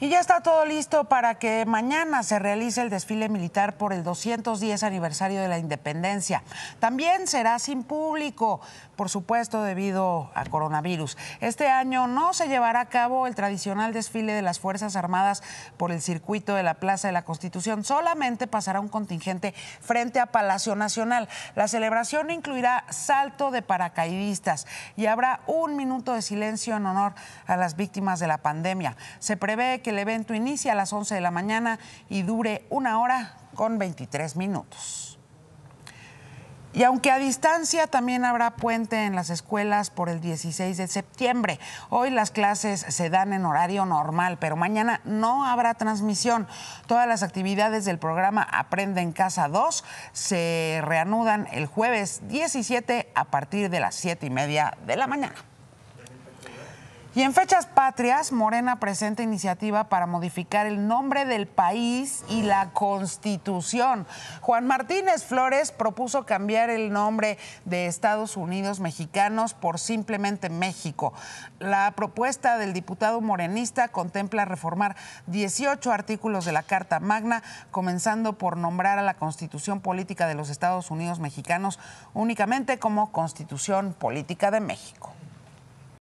Y ya está todo listo para que mañana se realice el desfile militar por el 210 aniversario de la independencia. También será sin público, por supuesto, debido a coronavirus. Este año no se llevará a cabo el tradicional desfile de las Fuerzas Armadas por el circuito de la Plaza de la Constitución. Solamente pasará un contingente frente a Palacio Nacional. La celebración incluirá salto de paracaidistas y habrá un minuto de silencio en honor a las víctimas de la pandemia. Se prevé que el evento inicia a las 11 de la mañana y dure una hora con 23 minutos. Y aunque a distancia también habrá puente en las escuelas por el 16 de septiembre. Hoy las clases se dan en horario normal, pero mañana no habrá transmisión. Todas las actividades del programa Aprende en Casa 2 se reanudan el jueves 17 a partir de las 7 y media de la mañana. Y en fechas patrias, Morena presenta iniciativa para modificar el nombre del país y la constitución. Juan Martínez Flores propuso cambiar el nombre de Estados Unidos Mexicanos por simplemente México. La propuesta del diputado morenista contempla reformar 18 artículos de la Carta Magna, comenzando por nombrar a la constitución política de los Estados Unidos Mexicanos únicamente como constitución política de México.